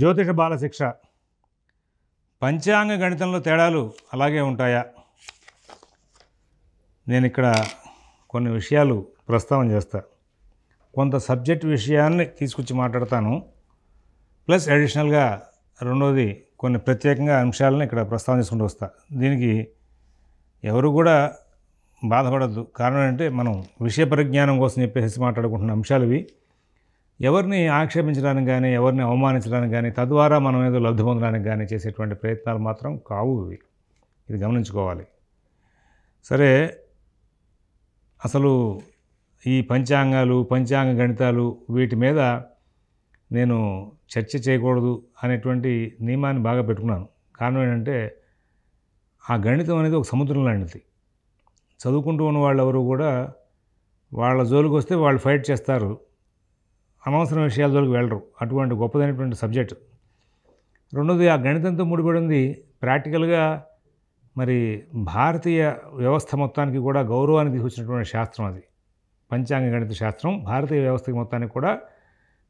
జ్యోతిష బాలశిక్ష పంచాంగ గణితంలో తేడాలు అలాగే ఉంటాయా నేను ఇక్కడ కొన్ని విషయాలు ప్రస్తావన చేస్తా కొంత సబ్జెక్ట్ విషయాన్ని తీసుకొచ్చి మాట్లాడతాను ప్లస్ అడిషనల్గా రెండోది కొన్ని ప్రత్యేకంగా అంశాలను ఇక్కడ ప్రస్తావన చేసుకుంటూ వస్తా దీనికి ఎవరు కూడా బాధపడద్దు కారణం ఏంటంటే మనం విషయ పరిజ్ఞానం కోసం చెప్పేసి మాట్లాడుకుంటున్న అంశాలు ఇవి ఎవరిని ఆక్షేపించడానికి కానీ ఎవరిని అవమానించడానికి కానీ తద్వారా మనం ఏదో లబ్ధి పొందడానికి కానీ చేసేటువంటి ప్రయత్నాలు మాత్రం కావు ఇవి ఇది గమనించుకోవాలి సరే అసలు ఈ పంచాంగాలు పంచాంగ గణితాలు వీటి మీద నేను చర్చ చేయకూడదు అనేటువంటి నియమాన్ని బాగా పెట్టుకున్నాను కారణం ఏంటంటే ఆ గణితం అనేది ఒక సముద్రం లాంటిది చదువుకుంటూ ఉన్న వాళ్ళు ఎవరు కూడా వాళ్ళ జోలికి వస్తే వాళ్ళు ఫైట్ చేస్తారు అనవసరం విషయాల దగ్గరకు వెళ్ళరు అటువంటి గొప్పదైనటువంటి సబ్జెక్టు రెండోది ఆ గణితంతో ఉంది ప్రాక్టికల్గా మరి భారతీయ వ్యవస్థ మొత్తానికి కూడా గౌరవాన్ని తీసుకొచ్చినటువంటి శాస్త్రం అది పంచాంగ గణిత శాస్త్రం భారతీయ వ్యవస్థకి మొత్తానికి కూడా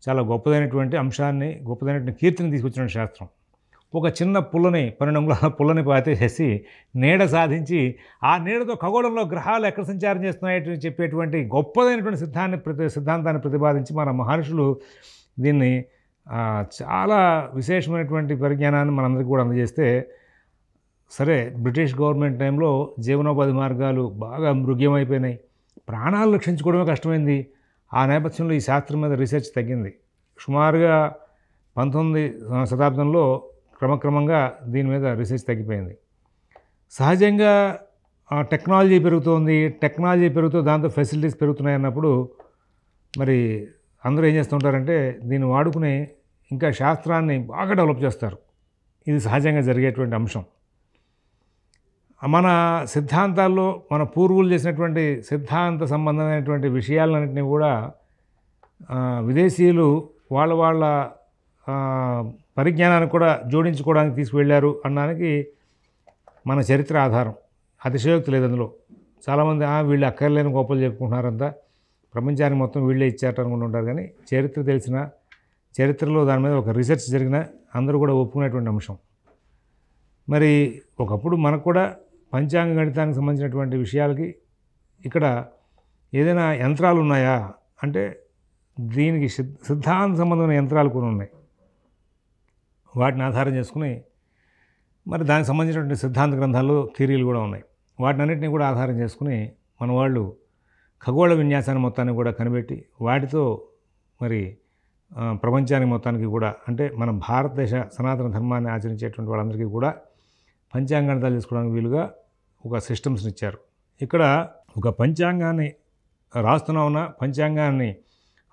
చాలా గొప్పదైనటువంటి అంశాన్ని గొప్పదైనటువంటి కీర్తిని తీసుకొచ్చిన శాస్త్రం ఒక చిన్న పుల్లని పన్నెండు అంగుళాల పుల్లని పాతేసేసి నీడ సాధించి ఆ నీడతో ఖగోళంలో గ్రహాలు ఎక్కడ సంచారం చేస్తున్నాయని చెప్పేటువంటి గొప్పదైనటువంటి సిద్ధాన్ని ప్రతి సిద్ధాంతాన్ని ప్రతిపాదించి మన మహర్షులు దీన్ని చాలా విశేషమైనటువంటి పరిజ్ఞానాన్ని మనందరికీ కూడా అందజేస్తే సరే బ్రిటిష్ గవర్నమెంట్ టైంలో జీవనోపాధి మార్గాలు బాగా మృగ్యమైపోయినాయి ప్రాణాలు రక్షించుకోవడమే కష్టమైంది ఆ నేపథ్యంలో ఈ శాస్త్రం మీద రీసెర్చ్ తగ్గింది సుమారుగా పంతొమ్మిది శతాబ్దంలో క్రమక్రమంగా దీని మీద రీసెర్చ్ తగ్గిపోయింది సహజంగా టెక్నాలజీ పెరుగుతోంది టెక్నాలజీ పెరుగుతూ దాంతో ఫెసిలిటీస్ పెరుగుతున్నాయి అన్నప్పుడు మరి అందరూ ఏం చేస్తుంటారంటే దీన్ని వాడుకుని ఇంకా శాస్త్రాన్ని బాగా డెవలప్ చేస్తారు ఇది సహజంగా జరిగేటువంటి అంశం మన సిద్ధాంతాల్లో మన పూర్వులు చేసినటువంటి సిద్ధాంత సంబంధమైనటువంటి విషయాలన్నింటినీ కూడా విదేశీయులు వాళ్ళ వాళ్ళ పరిజ్ఞానాన్ని కూడా జోడించుకోవడానికి తీసుకువెళ్ళారు అన్నానికి మన చరిత్ర ఆధారం అతిశయోక్తి లేదు అందులో చాలామంది వీళ్ళు అక్కర్లేని గొప్పలు చెప్పుకుంటున్నారంతా ప్రపంచానికి మొత్తం వీళ్ళే ఇచ్చారట ఉంటారు కానీ చరిత్ర తెలిసిన చరిత్రలో దాని మీద ఒక రీసెర్చ్ జరిగిన అందరూ కూడా ఒప్పుకునేటువంటి అంశం మరి ఒకప్పుడు మనకు కూడా పంచాంగ గణితానికి సంబంధించినటువంటి విషయాలకి ఇక్కడ ఏదైనా యంత్రాలు ఉన్నాయా అంటే దీనికి సిద్ధాంత సంబంధమైన యంత్రాలు కూడా ఉన్నాయి వాటిని ఆధారం చేసుకుని మరి దానికి సంబంధించినటువంటి సిద్ధాంత గ్రంథాలు థీరీలు కూడా ఉన్నాయి వాటిని అన్నింటినీ కూడా ఆధారం చేసుకుని మన వాళ్ళు ఖగోళ విన్యాసాన్ని మొత్తాన్ని కూడా కనిపెట్టి వాటితో మరి ప్రపంచానికి మొత్తానికి కూడా అంటే మన భారతదేశ సనాతన ధర్మాన్ని ఆచరించేటువంటి వాళ్ళందరికీ కూడా పంచాంగాన్ని తీసుకోవడానికి వీలుగా ఒక సిస్టమ్స్ని ఇచ్చారు ఇక్కడ ఒక పంచాంగాన్ని రాస్తున్నా ఉన్నా పంచాంగాన్ని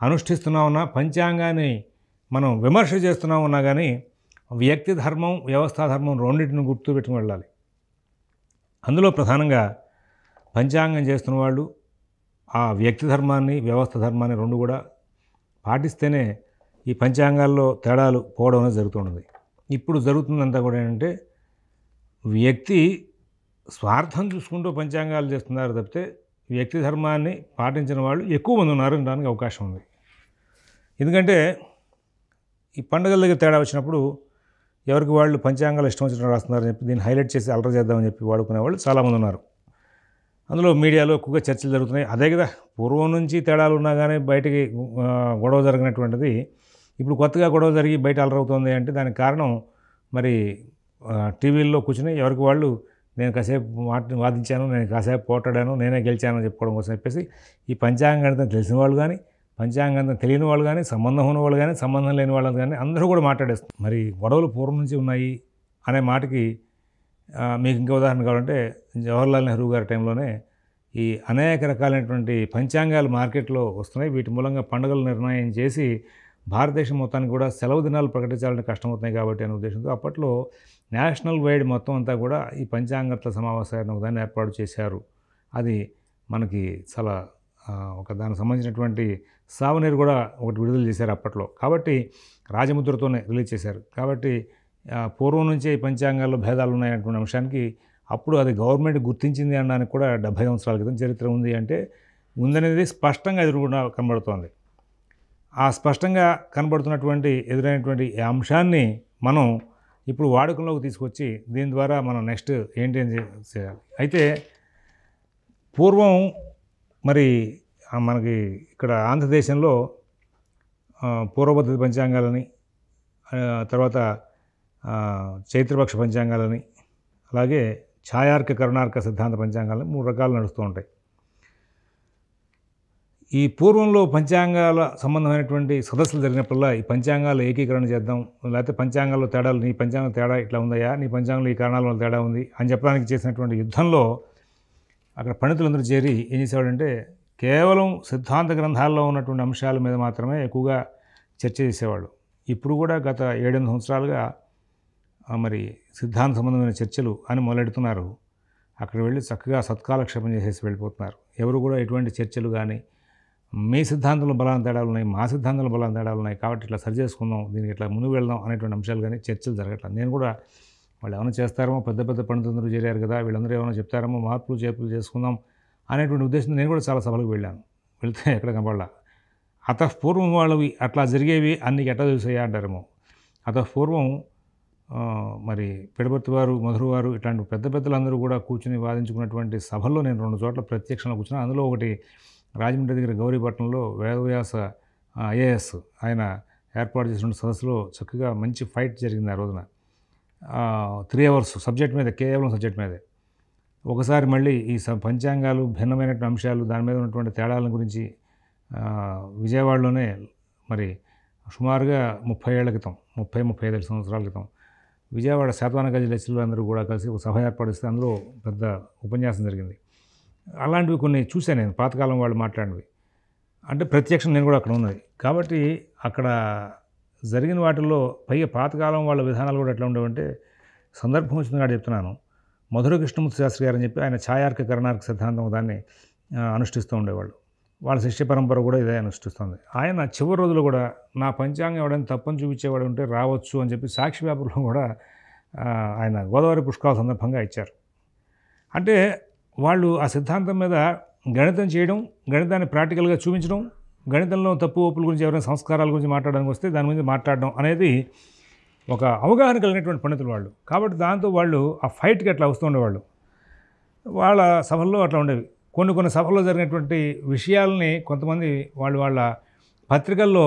అనుష్ఠిస్తున్నా ఉన్నా పంచాంగాన్ని మనం విమర్శ చేస్తున్నా ఉన్నా కానీ వ్యక్తి ధర్మం వ్యవస్థా ధర్మం రెండింటిని గుర్తుపెట్టుకుని వెళ్ళాలి అందులో ప్రధానంగా పంచాంగం చేస్తున్న వాళ్ళు ఆ వ్యక్తి ధర్మాన్ని వ్యవస్థ ధర్మాన్ని రెండు కూడా పాటిస్తేనే ఈ పంచాంగాల్లో తేడాలు పోవడం అనేది జరుగుతున్నది ఇప్పుడు జరుగుతుందంతా కూడా ఏంటంటే వ్యక్తి స్వార్థం చూసుకుంటూ పంచాంగాలు చేస్తున్నారు తప్పితే వ్యక్తి ధర్మాన్ని పాటించిన వాళ్ళు ఎక్కువ మంది ఉన్నారు అనడానికి అవకాశం ఉంది ఎందుకంటే ఈ పండుగల దగ్గర తేడా వచ్చినప్పుడు ఎవరికి వాళ్ళు పంచాంగాలు ఇష్టం వచ్చిన రాస్తున్నారని చెప్పి దీన్ని హైలైట్ చేసి అలర చేద్దామని చెప్పి వాడుకునే వాళ్ళు చాలామంది ఉన్నారు అందులో మీడియాలో ఎక్కువగా చర్చలు జరుగుతున్నాయి అదే కదా పూర్వం నుంచి తేడాలు ఉన్నా కానీ బయటికి గొడవ జరిగినటువంటిది ఇప్పుడు కొత్తగా గొడవ జరిగి బయట అవుతుంది అంటే దానికి కారణం మరి టీవీల్లో కూర్చుని ఎవరికి వాళ్ళు నేను కాసేపు మాట వాదించాను నేను కాసేపు పోటాడాను నేనే గెలిచాను చెప్పుకోవడం కోసం చెప్పేసి ఈ పంచాంగ గణితం తెలిసిన వాళ్ళు కానీ పంచాంగం తెలియని వాళ్ళు కానీ సంబంధం ఉన్న వాళ్ళు కానీ సంబంధం లేని వాళ్ళు కానీ అందరూ కూడా మాట్లాడేస్తారు మరి గొడవలు పూర్వం నుంచి ఉన్నాయి అనే మాటకి మీకు ఇంకా ఉదాహరణ కావాలంటే జవహర్లాల్ నెహ్రూ గారి టైంలోనే ఈ అనేక రకాలైనటువంటి పంచాంగాలు మార్కెట్లో వస్తున్నాయి వీటి మూలంగా పండుగలు నిర్ణయం చేసి భారతదేశం మొత్తానికి కూడా సెలవు దినాలు ప్రకటించాలని కష్టమవుతున్నాయి కాబట్టి అనే ఉద్దేశంతో అప్పట్లో నేషనల్ వైడ్ మొత్తం అంతా కూడా ఈ పంచాంగత్వ సమావేశాన్ని ఒకదాన్ని ఏర్పాటు చేశారు అది మనకి చాలా ఒక దానికి సంబంధించినటువంటి సావనీర్ కూడా ఒకటి విడుదల చేశారు అప్పట్లో కాబట్టి రాజముద్రతోనే రిలీజ్ చేశారు కాబట్టి పూర్వం నుంచే పంచాంగాల్లో భేదాలు ఉన్నాయనేటువంటి అంశానికి అప్పుడు అది గవర్నమెంట్ గుర్తించింది అనడానికి కూడా డెబ్బై సంవత్సరాల క్రితం చరిత్ర ఉంది అంటే ఉందనేది స్పష్టంగా ఎదురుకుండా కనబడుతోంది ఆ స్పష్టంగా కనబడుతున్నటువంటి ఎదురైనటువంటి అంశాన్ని మనం ఇప్పుడు వాడుకలోకి తీసుకొచ్చి దీని ద్వారా మనం నెక్స్ట్ ఏంటి చేయాలి అయితే పూర్వం మరి మనకి ఇక్కడ ఆంధ్రదేశంలో పూర్వపద్ధతి పంచాంగాలని తర్వాత చైత్రపక్ష పంచాంగాలని అలాగే ఛాయార్క కరుణార్క సిద్ధాంత పంచాంగాలని మూడు రకాలు నడుస్తూ ఉంటాయి ఈ పూర్వంలో పంచాంగాల సంబంధమైనటువంటి సదస్సులు జరిగినప్పుడల్లా ఈ పంచాంగాలు ఏకీకరణ చేద్దాం లేకపోతే పంచాంగాల్లో తేడాలు నీ పంచాంగం తేడా ఇట్లా ఉందయా నీ పంచాంగంలో ఈ కారణాల వల్ల తేడా ఉంది అని చెప్పడానికి చేసినటువంటి యుద్ధంలో అక్కడ పండితులందరూ చేరి ఏం చేసేవాడంటే కేవలం సిద్ధాంత గ్రంథాల్లో ఉన్నటువంటి అంశాల మీద మాత్రమే ఎక్కువగా చర్చ చేసేవాళ్ళు ఇప్పుడు కూడా గత ఏడెనిమిది సంవత్సరాలుగా మరి సిద్ధాంత సంబంధమైన చర్చలు అని మొదలెడుతున్నారు అక్కడ వెళ్ళి చక్కగా సత్కాలక్షేపం చేసేసి వెళ్ళిపోతున్నారు ఎవరు కూడా ఎటువంటి చర్చలు కానీ మీ సిద్ధాంతంలో బలాన్ని తేడాలు ఉన్నాయి మా సిద్ధాంతంలో బలాన్ని తేడాలు ఉన్నాయి కాబట్టి ఇట్లా సరి చేసుకుందాం దీనికి ఇట్లా ముందుకు వెళ్దాం అనేటువంటి అంశాలు కానీ చర్చలు జరగట్లేదు నేను కూడా వాళ్ళు ఏమైనా చేస్తారేమో పెద్ద పెద్ద పండితులు చేరారు కదా వీళ్ళందరూ ఏమైనా చెప్తారేమో మార్పులు చేర్పులు చేసుకుందాం అనేటువంటి ఉద్దేశంతో నేను కూడా చాలా సభలకు వెళ్ళాను వెళ్తే ఎక్కడ అత పూర్వం వాళ్ళవి అట్లా జరిగేవి అన్ని ఎట్లా చూసాయా అంటారేమో పూర్వం మరి పిడబర్తి వారు మధురు వారు ఇట్లాంటి పెద్ద పెద్దలందరూ కూడా కూర్చుని వాదించుకున్నటువంటి సభల్లో నేను రెండు చోట్ల ప్రత్యక్షంగా కూర్చున్నాను అందులో ఒకటి రాజమండ్రి దగ్గర గౌరీపట్నంలో వేదవ్యాస ఐఏఎస్ ఆయన ఏర్పాటు చేసిన సదస్సులో చక్కగా మంచి ఫైట్ జరిగింది ఆ రోజున త్రీ అవర్స్ సబ్జెక్ట్ మీద కేవలం సబ్జెక్ట్ మీదే ఒకసారి మళ్ళీ ఈ పంచాంగాలు భిన్నమైనటువంటి అంశాలు దాని మీద ఉన్నటువంటి తేడాల గురించి విజయవాడలోనే మరి సుమారుగా ముప్పై ఏళ్ల క్రితం ముప్పై ముప్పై ఐదు సంవత్సరాల క్రితం విజయవాడ శాతవాన గజలు అందరూ కూడా కలిసి ఒక సభ ఏర్పడిస్తే అందులో పెద్ద ఉపన్యాసం జరిగింది అలాంటివి కొన్ని చూశాను నేను పాతకాలం వాళ్ళు మాట్లాడినవి అంటే ప్రత్యక్షం నేను కూడా అక్కడ ఉన్నది కాబట్టి అక్కడ జరిగిన వాటిల్లో పైగా పాతకాలం వాళ్ళ విధానాలు కూడా ఎట్లా ఉండేవంటే సందర్భం వచ్చిందిగా చెప్తున్నాను మధుర కృష్ణమూర్తి శాస్త్రి గారు అని చెప్పి ఆయన ఛాయార్క కరణార్క సిద్ధాంతం దాన్ని అనుష్ఠిస్తూ ఉండేవాళ్ళు వాళ్ళ శిష్య పరంపర కూడా ఇదే అనుష్ఠిస్తుంది ఆయన చివరి రోజులు కూడా నా పంచాంగం ఎవడని తప్పని చూపించేవాడు ఉంటే రావచ్చు అని చెప్పి సాక్షి వ్యాపారంలో కూడా ఆయన గోదావరి పుష్కాల సందర్భంగా ఇచ్చారు అంటే వాళ్ళు ఆ సిద్ధాంతం మీద గణితం చేయడం గణితాన్ని ప్రాక్టికల్గా చూపించడం గణితంలో తప్పు ఒప్పుల గురించి ఎవరైనా సంస్కారాల గురించి మాట్లాడడానికి వస్తే దాని గురించి మాట్లాడడం అనేది ఒక అవగాహన కలిగినటువంటి పండితులు వాళ్ళు కాబట్టి దాంతో వాళ్ళు ఆ ఫైట్కి అట్లా వస్తుండేవాళ్ళు వాళ్ళ సభల్లో అట్లా ఉండేవి కొన్ని కొన్ని సభల్లో జరిగినటువంటి విషయాలని కొంతమంది వాళ్ళు వాళ్ళ పత్రికల్లో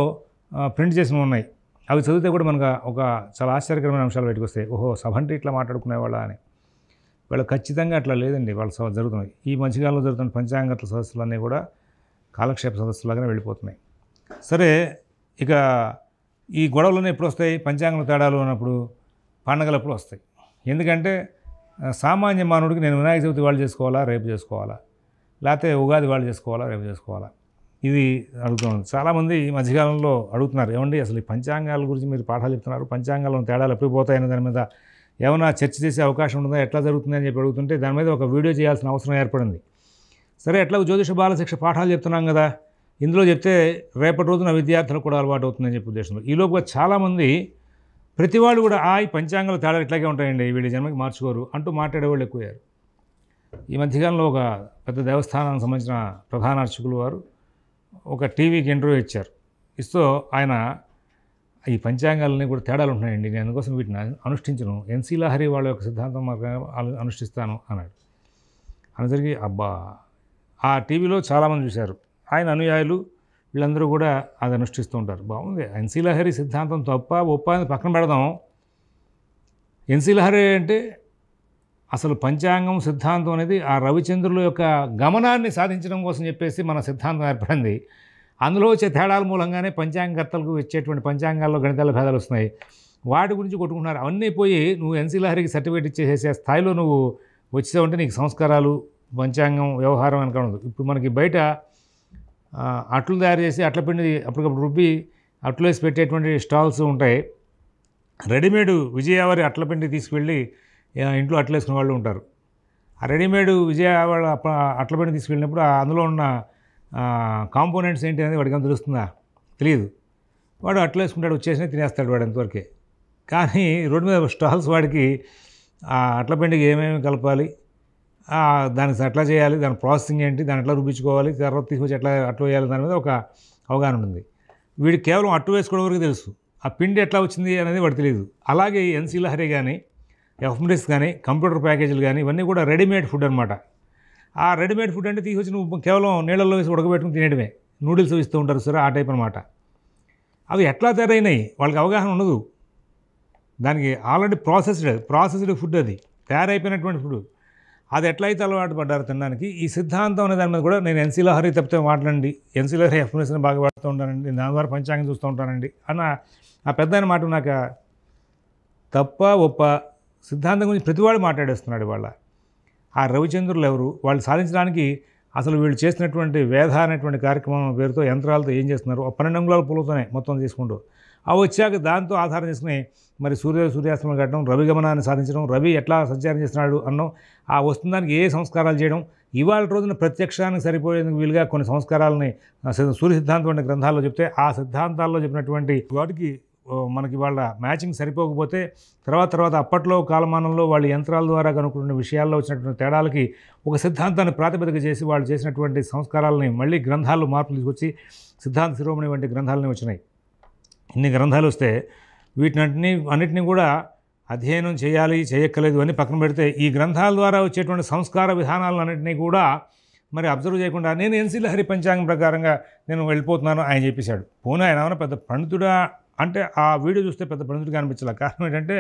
ప్రింట్ చేసి ఉన్నాయి అవి చదివితే కూడా మనకు ఒక చాలా ఆశ్చర్యకరమైన అంశాలు బయటకు వస్తాయి ఓహో సభ అంటే ఇట్లా మాట్లాడుకునేవాళ్ళ అని వాళ్ళు ఖచ్చితంగా అట్లా లేదండి వాళ్ళ సభ జరుగుతున్నాయి ఈ మధ్యకాలంలో జరుగుతున్న పంచాంగట్ల సదస్సులన్నీ కూడా కాలక్షేప సదస్సులాగానే వెళ్ళిపోతున్నాయి సరే ఇక ఈ గొడవలు ఎప్పుడు వస్తాయి పంచాంగం తేడాలు అన్నప్పుడు పండగలప్పుడు వస్తాయి ఎందుకంటే సామాన్య మానవుడికి నేను వినాయక చవితి వాళ్ళు చేసుకోవాలా రేపు చేసుకోవాలా లేకపోతే ఉగాది వాళ్ళు చేసుకోవాలా రేపు చేసుకోవాలా ఇది అడుగుతున్నాను చాలామంది ఈ మధ్యకాలంలో అడుగుతున్నారు ఏమండి అసలు ఈ పంచాంగాల గురించి మీరు పాఠాలు చెప్తున్నారు పంచాంగాలను తేడాలు ఎప్పుడు పోతాయనే దాని మీద ఏమైనా చర్చ చేసే అవకాశం ఉందా ఎట్లా జరుగుతుంది అని చెప్పి అడుగుతుంటే దాని మీద ఒక వీడియో చేయాల్సిన అవసరం ఏర్పడింది సరే ఎట్లా జ్యోతిష బాలశిక్ష పాఠాలు చెప్తున్నాం కదా ఇందులో చెప్తే రేపటి రోజున విద్యార్థులకు కూడా అలవాటు అవుతుందని చెప్పే ఉద్దేశంలో ఈలోపుగా చాలామంది వాళ్ళు కూడా ఆ ఈ పంచాంగాలు తేడా ఇట్లాగే ఉంటాయండి వీడి జన్మకి మార్చుకోరు అంటూ మాట్లాడేవాళ్ళు ఎక్కువయ్యారు ఈ మధ్యకాలంలో ఒక పెద్ద దేవస్థానానికి సంబంధించిన ప్రధాన అర్చకులు వారు ఒక టీవీకి ఇంటర్వ్యూ ఇచ్చారు ఇస్తూ ఆయన ఈ పంచాంగాలన్నీ కూడా తేడాలు ఉంటున్నాయండి నేను అందుకోసం వీటిని అనుష్ఠించను ఎన్సీ లహరి వాళ్ళ యొక్క సిద్ధాంతం అనుష్ఠిస్తాను అన్నాడు అందరికీ అబ్బా ఆ టీవీలో చాలామంది చూశారు ఆయన అనుయాయులు వీళ్ళందరూ కూడా అది అనుష్ఠిస్తూ ఉంటారు బాగుంది ఎన్సీలహరి సిద్ధాంతం తప్ప ఒప్ప అని పక్కన పెడదాం ఎన్సీలహరి అంటే అసలు పంచాంగం సిద్ధాంతం అనేది ఆ రవిచంద్రుల యొక్క గమనాన్ని సాధించడం కోసం చెప్పేసి మన సిద్ధాంతం ఏర్పడింది అందులో వచ్చే తేడాల మూలంగానే పంచాంగకర్తలకు వచ్చేటువంటి పంచాంగాల్లో గణితాల భేదాలు వస్తున్నాయి వాటి గురించి కొట్టుకుంటున్నారు అవన్నీ పోయి నువ్వు ఎన్సీ లహరికి సర్టిఫికేట్ ఇచ్చేసేసే స్థాయిలో నువ్వు వచ్చేవంటే నీకు సంస్కారాలు పంచాంగం వ్యవహారం వెనక ఉండదు ఇప్పుడు మనకి బయట అట్లు తయారు చేసి అట్ల పిండి అప్పటికప్పుడు రుబ్బి అట్లు వేసి పెట్టేటువంటి స్టాల్స్ ఉంటాయి రెడీమేడ్ విజయవారి అట్ల పిండి తీసుకువెళ్ళి ఇంట్లో అట్లు వేసుకునే వాళ్ళు ఉంటారు ఆ రెడీమేడ్ విజయవాడ అట్ల పిండి తీసుకువెళ్ళినప్పుడు అందులో ఉన్న కాంపోనెంట్స్ ఏంటి అనేది వాడికి తెలుస్తుందా తెలియదు వాడు అట్లు వేసుకుంటాడు వచ్చేసినా తినేస్తాడు వాడు ఎంతవరకే కానీ రోడ్డు మీద స్టాల్స్ వాడికి అట్ల పిండికి ఏమేమి కలపాలి దానికి ఎట్లా చేయాలి దాని ప్రాసెసింగ్ ఏంటి దాని ఎట్లా రూపించుకోవాలి తర్వాత తీసుకొచ్చి ఎట్లా అట్లా వేయాలి దాని మీద ఒక అవగాహన ఉంది వీడు కేవలం అట్టు వేసుకోవడం వరకు తెలుసు ఆ పిండి ఎట్లా వచ్చింది అనేది వాడు తెలియదు అలాగే ఎన్సీ లహరి కానీ ఎఫ్ఎండిస్ కానీ కంప్యూటర్ ప్యాకేజీలు కానీ ఇవన్నీ కూడా రెడీమేడ్ ఫుడ్ అనమాట ఆ రెడీమేడ్ ఫుడ్ అంటే తీసుకొచ్చి నువ్వు కేవలం నీళ్ళల్లో వేసి ఉడకబెట్టుకుని తినేయడమే నూడిల్స్ ఇస్తూ ఉంటారు సరే ఆ టైప్ అనమాట అవి ఎట్లా తయారైనాయి వాళ్ళకి అవగాహన ఉండదు దానికి ఆల్రెడీ ప్రాసెస్డ్ ప్రాసెస్డ్ ఫుడ్ అది తయారైపోయినటువంటి ఫుడ్ అది ఎట్లయితే అలవాటు పడ్డారు తినడానికి ఈ సిద్ధాంతం అనే దాని మీద కూడా నేను ఎన్సీ లహరి తప్పితే మాట్లాడండి ఎన్సీ లహరి ఎఫ్ఎన్ఎస్ని బాగా పడుతూ ఉంటానండి ద్వారా పంచాంగం చూస్తూ ఉంటానండి అన్న ఆ పెద్ద మాట నాకు తప్ప ఒప్ప సిద్ధాంతం గురించి ప్రతివాడు మాట్లాడేస్తున్నాడు వాళ్ళ ఆ రవిచంద్రులు ఎవరు వాళ్ళు సాధించడానికి అసలు వీళ్ళు చేసినటువంటి వేధ అనేటువంటి కార్యక్రమం పేరుతో యంత్రాలతో ఏం చేస్తున్నారు పన్నెండు అంగుళాల పూలతోనే మొత్తం తీసుకుంటూ అవి వచ్చాక దాంతో ఆధారం చేసుకుని మరి సూర్యోదయ సూర్యాస్తమం కట్టడం రవి గమనాన్ని సాధించడం రవి ఎట్లా సంచారం చేస్తున్నాడు అన్నం ఆ వస్తుందానికి ఏ సంస్కారాలు చేయడం ఇవాళ రోజున ప్రత్యక్షానికి సరిపోయేందుకు వీలుగా కొన్ని సంస్కారాలని సూర్య సిద్ధాంతం అనే గ్రంథాల్లో చెప్తే ఆ సిద్ధాంతాల్లో చెప్పినటువంటి వాటికి మనకి వాళ్ళ మ్యాచింగ్ సరిపోకపోతే తర్వాత తర్వాత అప్పట్లో కాలమానంలో వాళ్ళ యంత్రాల ద్వారా కనుక్కున్న విషయాల్లో వచ్చినటువంటి తేడాలకి ఒక సిద్ధాంతాన్ని ప్రాతిపదిక చేసి వాళ్ళు చేసినటువంటి సంస్కారాలని మళ్ళీ గ్రంథాలు మార్పులు తీసుకొచ్చి సిద్ధాంత శిరోమణి వంటి గ్రంథాలని వచ్చినాయి ఇన్ని గ్రంథాలు వస్తే వీటిని అన్నిటినీ కూడా అధ్యయనం చేయాలి చేయక్కలేదు అని పక్కన పెడితే ఈ గ్రంథాల ద్వారా వచ్చేటువంటి సంస్కార విధానాలన్నింటినీ కూడా మరి అబ్జర్వ్ చేయకుండా నేను ఎన్సీల లహరి పంచాంగం ప్రకారంగా నేను వెళ్ళిపోతున్నాను ఆయన చెప్పేశాడు పోనీ ఆయన ఏమైనా పెద్ద పండితుడా అంటే ఆ వీడియో చూస్తే పెద్ద పండితుడిగా అనిపించాల కారణం ఏంటంటే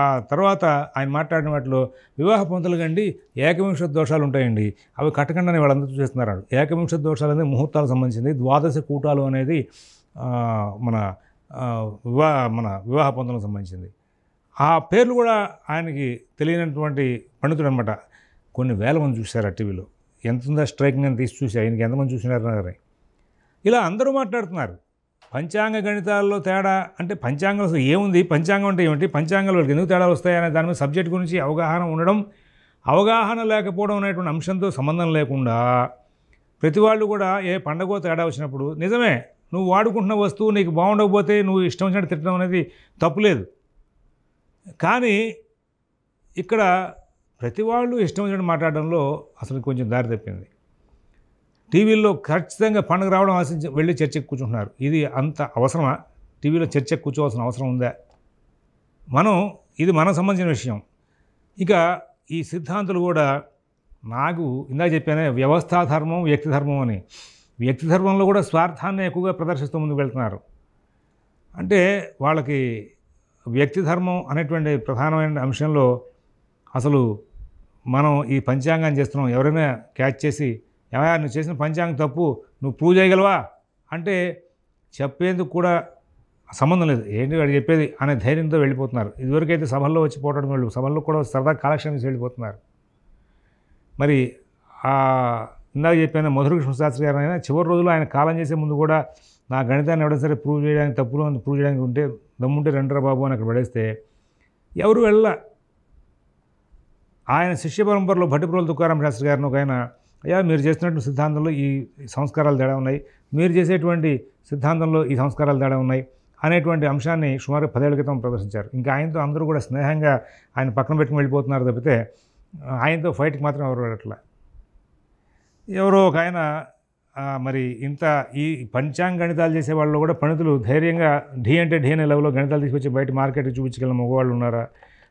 ఆ తర్వాత ఆయన మాట్లాడిన వాటిలో వివాహ పొంతలు కండి ఏకవింశ దోషాలు ఉంటాయండి అవి కట్టకుండానే వాళ్ళందరూ చూస్తున్నారు ఏకవింశ దోషాలు అనేది ముహూర్తాలకు సంబంధించింది ద్వాదశ కూటాలు అనేది మన వివాహ మన వివాహ పొందడం సంబంధించింది ఆ పేర్లు కూడా ఆయనకి తెలియనటువంటి పండితుడు అనమాట కొన్ని వేల మంది చూశారు ఆ టీవీలో ఎంత ఉందా స్ట్రైకింగ్ అని తీసి చూసి ఆయనకి ఎంతమంది చూసినారు సరే ఇలా అందరూ మాట్లాడుతున్నారు పంచాంగ గణితాల్లో తేడా అంటే పంచాంగం ఏముంది పంచాంగం అంటే ఏమిటి పంచాంగాలు వాళ్ళకి ఎందుకు తేడా వస్తాయనే దాని మీద సబ్జెక్ట్ గురించి అవగాహన ఉండడం అవగాహన లేకపోవడం అనేటువంటి అంశంతో సంబంధం లేకుండా ప్రతి వాళ్ళు కూడా ఏ పండగో తేడా వచ్చినప్పుడు నిజమే నువ్వు వాడుకుంటున్న వస్తువు నీకు బాగుండకపోతే నువ్వు ఇష్టం వచ్చినట్టు తిట్టడం అనేది తప్పులేదు కానీ ఇక్కడ ప్రతి వాళ్ళు ఇష్టం వచ్చినట్టు మాట్లాడడంలో అసలు కొంచెం దారి తప్పింది టీవీల్లో ఖచ్చితంగా పండుగ రావడం ఆశించి వెళ్ళి చర్చకు కూర్చుంటున్నారు ఇది అంత అవసరమా టీవీలో చర్చకు కూర్చోవాల్సిన అవసరం ఉందా మనం ఇది మనకు సంబంధించిన విషయం ఇక ఈ సిద్ధాంతులు కూడా నాకు ఇందాక చెప్పానే వ్యవస్థాధర్మం ధర్మం వ్యక్తి ధర్మం అని వ్యక్తి ధర్మంలో కూడా స్వార్థాన్ని ఎక్కువగా ప్రదర్శిస్తూ ముందుకు వెళ్తున్నారు అంటే వాళ్ళకి వ్యక్తి ధర్మం అనేటువంటి ప్రధానమైన అంశంలో అసలు మనం ఈ పంచాంగాన్ని చేస్తున్నాం ఎవరైనా క్యాచ్ చేసి ఏమయ్యా నువ్వు చేసిన పంచాంగం తప్పు నువ్వు పూజ చేయగలవా అంటే చెప్పేందుకు కూడా సంబంధం లేదు ఏంటి వాడు చెప్పేది అనే ధైర్యంతో వెళ్ళిపోతున్నారు ఇదివరకైతే సభల్లో వచ్చి పోవడం వాళ్ళు సభల్లో కూడా సరదా కాలక్షేమం వెళ్ళిపోతున్నారు మరి ఇందాక చెప్పిన మధురకృష్ణ శాస్త్రి గారు అయినా చివరి రోజులు ఆయన కాలం చేసే ముందు కూడా నా గణితాన్ని ఎవడ సరే ప్రూవ్ చేయడానికి తప్పులు ప్రూవ్ చేయడానికి ఉంటే దమ్ముంటే రెండరా బాబు అని అక్కడ పడేస్తే ఎవరు వెళ్ళ ఆయన శిష్య పరంపరలో భట్టిప్రోలు తుకారాం శాస్త్రి గారిని ఒక ఆయన అయ్యా మీరు చేసినటువంటి సిద్ధాంతంలో ఈ సంస్కారాలు తేడా ఉన్నాయి మీరు చేసేటువంటి సిద్ధాంతంలో ఈ సంస్కారాలు తేడా ఉన్నాయి అనేటువంటి అంశాన్ని సుమారు పదేళ్ల క్రితం ప్రదర్శించారు ఇంకా ఆయనతో అందరూ కూడా స్నేహంగా ఆయన పక్కన పెట్టుకుని వెళ్ళిపోతున్నారు తప్పితే ఆయనతో ఫైట్కి మాత్రం ఎవరు వెళ్ళట్లే ఎవరో ఒక ఆయన మరి ఇంత ఈ పంచాంగ గణితాలు చేసే వాళ్ళు కూడా పండితులు ధైర్యంగా ఢీ అంటే ఢీ అనే లెవెల్లో గణితాలు తీసుకొచ్చి బయట మార్కెట్కి చూపించగలిగిన మగవాళ్ళు ఉన్నారా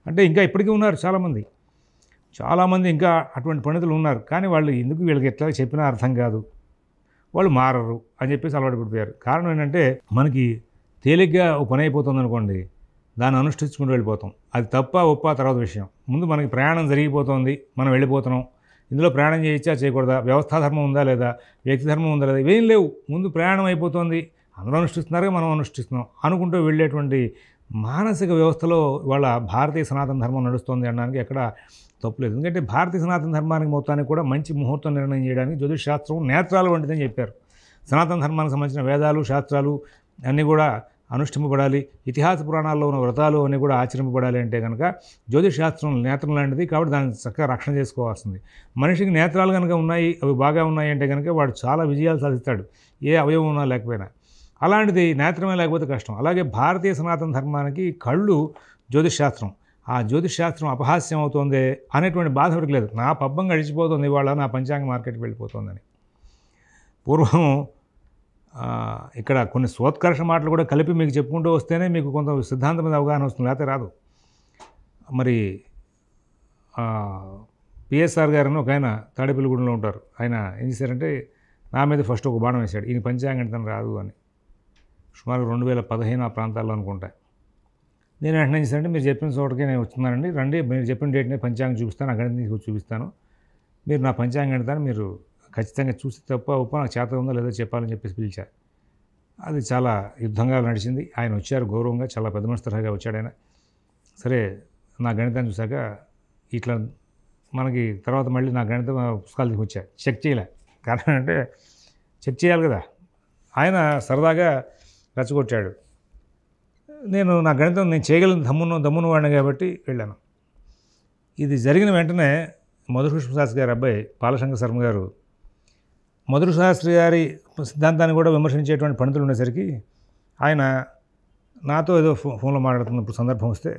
అంటే ఇంకా ఇప్పటికీ ఉన్నారు చాలామంది చాలామంది ఇంకా అటువంటి పండితులు ఉన్నారు కానీ వాళ్ళు ఎందుకు వీళ్ళకి ఎట్లా చెప్పినా అర్థం కాదు వాళ్ళు మారరు అని చెప్పేసి అలవాటు పడిపోయారు కారణం ఏంటంటే మనకి తేలిగ్గా ఒక పని అయిపోతుంది అనుకోండి దాన్ని అనుష్ఠించుకుంటూ వెళ్ళిపోతాం అది తప్ప ఒప్ప తర్వాత విషయం ముందు మనకి ప్రయాణం జరిగిపోతుంది మనం వెళ్ళిపోతున్నాం ఇందులో ప్రయాణం చేయొచ్చా చేయకూడదా వ్యవస్థాధర్మం ఉందా లేదా వ్యక్తి ధర్మం ఉందా లేదా ఇవేం లేవు ముందు ప్రయాణం అయిపోతుంది అందరూ అనుష్ఠిస్తున్నారు మనం అనుష్ఠిస్తున్నాం అనుకుంటూ వెళ్ళేటువంటి మానసిక వ్యవస్థలో వాళ్ళ భారతీయ సనాతన ధర్మం నడుస్తుంది అనడానికి ఎక్కడ తప్పులేదు ఎందుకంటే భారతీయ సనాతన ధర్మానికి మొత్తానికి కూడా మంచి ముహూర్తం నిర్ణయం చేయడానికి జ్యోతిష్ శాస్త్రం నేత్రాలు వంటిదని చెప్పారు సనాతన ధర్మానికి సంబంధించిన వేదాలు శాస్త్రాలు అన్నీ కూడా అనుష్ఠింపబడాలి ఇతిహాస పురాణాల్లో ఉన్న వ్రతాలు అని కూడా ఆచరింపబడాలి అంటే కనుక శాస్త్రం నేత్రం లాంటిది కాబట్టి దాన్ని చక్కగా రక్షణ చేసుకోవాల్సింది మనిషికి నేత్రాలు కనుక ఉన్నాయి అవి బాగా ఉన్నాయి అంటే కనుక వాడు చాలా విజయాలు సాధిస్తాడు ఏ అవయవం ఉన్నా లేకపోయినా అలాంటిది నేత్రమే లేకపోతే కష్టం అలాగే భారతీయ సనాతన ధర్మానికి కళ్ళు శాస్త్రం ఆ శాస్త్రం అపహాస్యం అవుతుంది అనేటువంటి బాధ ఒకటి లేదు నా పబ్బం గడిచిపోతుంది ఇవాళ నా పంచాంగ మార్కెట్కి వెళ్ళిపోతుందని పూర్వం ఇక్కడ కొన్ని స్వోత్కర్ష మాటలు కూడా కలిపి మీకు చెప్పుకుంటూ వస్తేనే మీకు కొంత సిద్ధాంతం మీద అవగాహన వస్తుంది లేకపోతే రాదు మరి పిఎస్ఆర్ గారని ఒక ఆయన తాడేపల్లిగూడెంలో ఉంటారు ఆయన ఏం చేశారంటే నా మీద ఫస్ట్ ఒక బాణం వేశాడు ఈయన పంచాంగం రాదు అని సుమారు రెండు వేల పదిహేను ఆ ప్రాంతాల్లో అనుకుంటా నేను వెంటనే చేశానంటే మీరు చెప్పిన చోటకి నేను వస్తున్నానండి రండి మీరు చెప్పిన డేట్ని పంచాంగం చూపిస్తాను అక్కడ నుంచి చూపిస్తాను మీరు నా పంచాంగం గణితాన్ని మీరు ఖచ్చితంగా చూసి తప్ప ఉప్పు నాకు చేత ఉందా లేదో చెప్పాలని చెప్పేసి పిలిచారు అది చాలా యుద్ధంగా నడిచింది ఆయన వచ్చారు గౌరవంగా చాలా పెద్ద మనిషి తరహాగా వచ్చాడు ఆయన సరే నా గణితాన్ని చూశాక ఇట్లా మనకి తర్వాత మళ్ళీ నా గణిత పుస్తకాలు తీసుకొచ్చా చెక్ చేయలే కారణం అంటే చెక్ చేయాలి కదా ఆయన సరదాగా రచ్చగొట్టాడు నేను నా గణితం నేను చేయగలిగిన దమ్మును దమ్మును వాడిని కాబట్టి వెళ్ళాను ఇది జరిగిన వెంటనే మధుకృష్ణ శాస్త్రి గారు అబ్బాయి పాలశంకర్ శర్మ గారు మధుర శాస్త్రి గారి సిద్ధాంతాన్ని కూడా విమర్శించేటువంటి పండితులు ఉండేసరికి ఆయన నాతో ఏదో ఫో ఫోన్లో మాట్లాడుతున్నప్పుడు సందర్భం వస్తే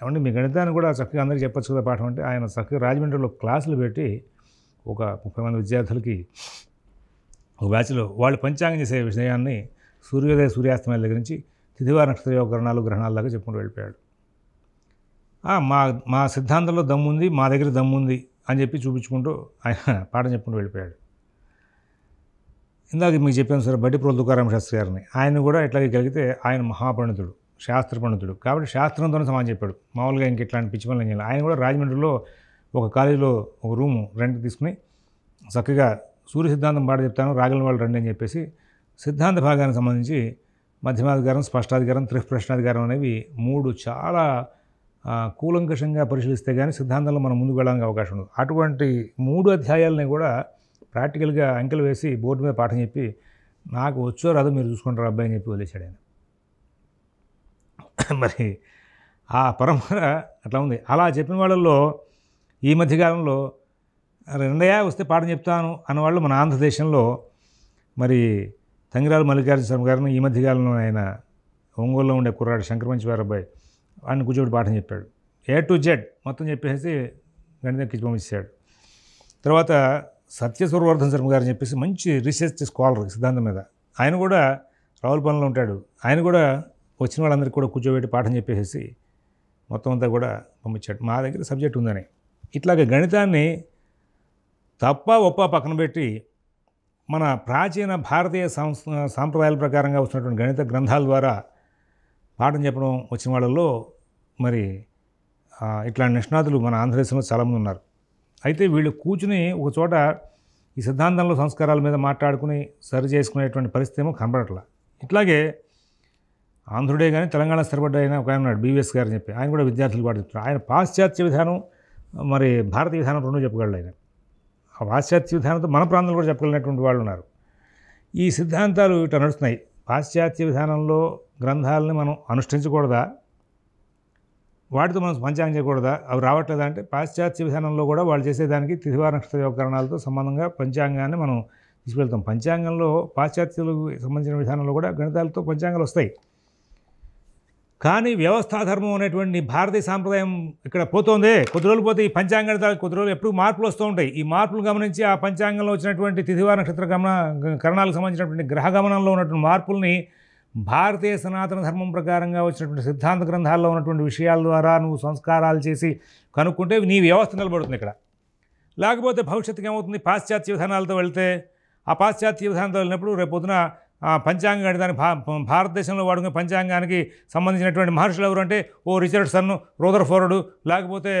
ఏమంటే మీ గణితాన్ని కూడా చక్కగా అందరికీ చెప్పచ్చు కదా పాఠం అంటే ఆయన చక్కగా రాజమండ్రిలో క్లాసులు పెట్టి ఒక ముప్పై మంది విద్యార్థులకి ఒక బ్యాచ్లో వాళ్ళు పంచాంగం చేసే విషయాన్ని సూర్యోదయ సూర్యాస్తమయాల దగ్గర నుంచి తిథివార నక్షత్ర గ్రహణాలు గ్రహణాల దాకా చెప్పుకుంటూ వెళ్ళిపోయాడు మా మా సిద్ధాంతంలో దమ్ముంది మా దగ్గర దమ్ముంది అని చెప్పి చూపించుకుంటూ ఆయన పాఠం చెప్పుకుంటూ వెళ్ళిపోయాడు ఇందాక మీకు చెప్పాను సార్ బట్టి తుకారాం శాస్త్రి గారిని ఆయన కూడా ఇట్లాగే కలిగితే ఆయన మహాపండితుడు శాస్త్ర పండితుడు కాబట్టి శాస్త్రంతోనే సమానం చెప్పాడు మామూలుగా ఇంక ఇట్లాంటి పిచ్చి పనులు చేయాలి ఆయన కూడా రాజమండ్రిలో ఒక కాలేజీలో ఒక రూము రెంట్ తీసుకుని చక్కగా సూర్య సిద్ధాంతం పాట చెప్తాను రాగల వాళ్ళు రండి అని చెప్పేసి సిద్ధాంత భాగానికి సంబంధించి మధ్యమాధికారం స్పష్టాధికారం త్రిప్రశ్నాధికారం అనేవి మూడు చాలా కూలంకషంగా పరిశీలిస్తే కానీ సిద్ధాంతంలో మనం ముందుకు వెళ్ళడానికి అవకాశం ఉంది అటువంటి మూడు అధ్యాయాలని కూడా ప్రాక్టికల్గా అంకెలు వేసి బోర్డు మీద పాఠం చెప్పి నాకు వచ్చో రాదో మీరు చూసుకుంటారు అబ్బాయి అని చెప్పి వదిలేశాడు ఆయన మరి ఆ పరంపర అట్లా ఉంది అలా చెప్పిన వాళ్ళల్లో ఈ మధ్యకాలంలో రెండయా వస్తే పాఠం చెప్తాను అన్నవాళ్ళు మన ఆంధ్రదేశంలో మరి తంగిరాలు మల్లికార్జున స్వామి గారిని ఈ మధ్యకాలంలో ఆయన ఒంగోలులో ఉండే కుర్రాడు శంకరమంచి వారి అబ్బాయి వాడిని కూర్చోబెట్టి పాఠం చెప్పాడు ఏ టు జెడ్ మొత్తం చెప్పేసి గణితం కిచ్చి పంపించాడు తర్వాత సత్యస్వర్వర్ధన్ శర్మ గారు చెప్పేసి మంచి రీసెర్చ్ స్కాలర్ సిద్ధాంతం మీద ఆయన కూడా రావులపాలెంలో ఉంటాడు ఆయన కూడా వచ్చిన వాళ్ళందరికీ కూడా కూర్చోబెట్టి పాఠం చెప్పేసి మొత్తం అంతా కూడా పంపించాడు మా దగ్గర సబ్జెక్ట్ ఉందని ఇట్లాగ గణితాన్ని తప్ప ఒప్ప పక్కన పెట్టి మన ప్రాచీన భారతీయ సాంప్రదాయాల ప్రకారంగా వస్తున్నటువంటి గణిత గ్రంథాల ద్వారా పాఠం చెప్పడం వచ్చిన వాళ్ళలో మరి ఇట్లాంటి నిష్ణాతులు మన ఆంధ్రదేశంలో చాలామంది ఉన్నారు అయితే వీళ్ళు కూర్చుని ఒక చోట ఈ సిద్ధాంతంలో సంస్కారాల మీద మాట్లాడుకుని సరి చేసుకునేటువంటి పరిస్థితి ఏమో కనబడట్లా ఇట్లాగే ఆంధ్రుడే కానీ తెలంగాణ స్థిరపడ్డ ఆయన ఒక ఆయన ఉన్నాడు బీవీఎస్ గారు చెప్పి ఆయన కూడా విద్యార్థులు పాటు చెప్తారు ఆయన పాశ్చాత్య విధానం మరి భారతీయ విధానం రెండూ చెప్పగలడు ఆయన ఆ పాశ్చాత్య విధానంతో మన ప్రాంతంలో కూడా చెప్పగలిగినటువంటి వాళ్ళు ఉన్నారు ఈ సిద్ధాంతాలు ఇటు నడుస్తున్నాయి పాశ్చాత్య విధానంలో గ్రంథాలని మనం అనుష్ఠించకూడదా వాటితో మనం పంచాంగం చేయకూడదా అవి రావట్లేదా అంటే పాశ్చాత్య విధానంలో కూడా వాళ్ళు చేసేదానికి తిథివార నక్షత్ర యోగకరణాలతో సంబంధంగా పంచాంగాన్ని మనం తీసుకెళ్తాం పంచాంగంలో పాశ్చాత్యులకు సంబంధించిన విధానంలో కూడా గణితాలతో పంచాంగాలు వస్తాయి కానీ వ్యవస్థాధర్మం అనేటువంటి భారతీయ సాంప్రదాయం ఇక్కడ పోతుంది కొద్ది రోజులు పోతే ఈ పంచాంగ గణితాలు కొద్ది రోజులు ఎప్పుడు మార్పులు వస్తూ ఉంటాయి ఈ మార్పులు గమనించి ఆ పంచాంగంలో వచ్చినటువంటి తిథివార నక్షత్ర గమన కరణాలకు సంబంధించినటువంటి గ్రహ గమనంలో ఉన్నటువంటి మార్పుల్ని భారతీయ సనాతన ధర్మం ప్రకారంగా వచ్చినటువంటి సిద్ధాంత గ్రంథాల్లో ఉన్నటువంటి విషయాల ద్వారా నువ్వు సంస్కారాలు చేసి కనుక్కుంటే నీ వ్యవస్థ నిలబడుతుంది ఇక్కడ లేకపోతే భవిష్యత్తుకి ఏమవుతుంది పాశ్చాత్య విధానాలతో వెళితే ఆ పాశ్చాత్య విధానంతో వెళ్ళినప్పుడు రేపొద్దున పంచాంగం అంటే దాని భా భారతదేశంలో వాడుకునే పంచాంగానికి సంబంధించినటువంటి మహర్షులు ఎవరు అంటే ఓ సన్ రోదర్ ఫోరడు లేకపోతే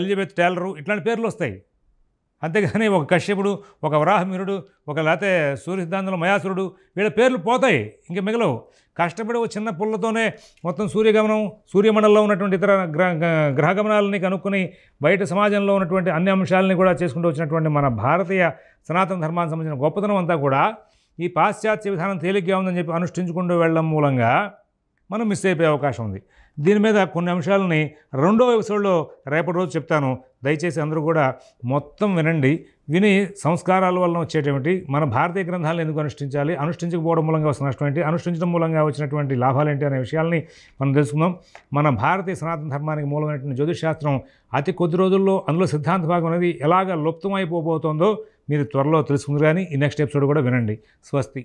ఎలిజబెత్ టేలరు ఇట్లాంటి పేర్లు వస్తాయి అంతేగాని ఒక కశ్యపుడు ఒక వరాహమీరుడు ఒక లేకపోతే సూర్యసిద్ధాంతులు మయాసురుడు వీళ్ళ పేర్లు పోతాయి ఇంక మిగలవు కష్టపడి ఒక చిన్న పుల్లతోనే మొత్తం సూర్యగమనం సూర్యమండలంలో ఉన్నటువంటి ఇతర గ్రహ గ్రహగమనాలని కనుక్కొని బయట సమాజంలో ఉన్నటువంటి అన్ని అంశాలని కూడా చేసుకుంటూ వచ్చినటువంటి మన భారతీయ సనాతన ధర్మానికి సంబంధించిన గొప్పతనం అంతా కూడా ఈ పాశ్చాత్య విధానం తేలిగ్గా ఉందని చెప్పి అనుష్ఠించుకుంటూ వెళ్ళడం మూలంగా మనం మిస్ అయిపోయే అవకాశం ఉంది దీని మీద కొన్ని అంశాలని రెండో ఎపిసోడ్లో రేపటి రోజు చెప్తాను దయచేసి అందరూ కూడా మొత్తం వినండి విని సంస్కారాల వలన వచ్చేటువంటి మన భారతీయ గ్రంథాలను ఎందుకు అనుష్ఠించాలి అనుష్ఠించకపోవడం మూలంగా ఏంటి అనుష్ఠించడం మూలంగా వచ్చినటువంటి లాభాలు ఏంటి అనే విషయాల్ని మనం తెలుసుకుందాం మన భారతీయ సనాతన ధర్మానికి మూలమైనటువంటి జ్యోతిషాస్త్రం అతి కొద్ది రోజుల్లో అందులో సిద్ధాంత భాగం అనేది ఎలాగ లుప్తమైపోబోతుందో మీరు త్వరలో తెలుసుకుందరు కానీ ఈ నెక్స్ట్ ఎపిసోడ్ కూడా వినండి స్వస్తి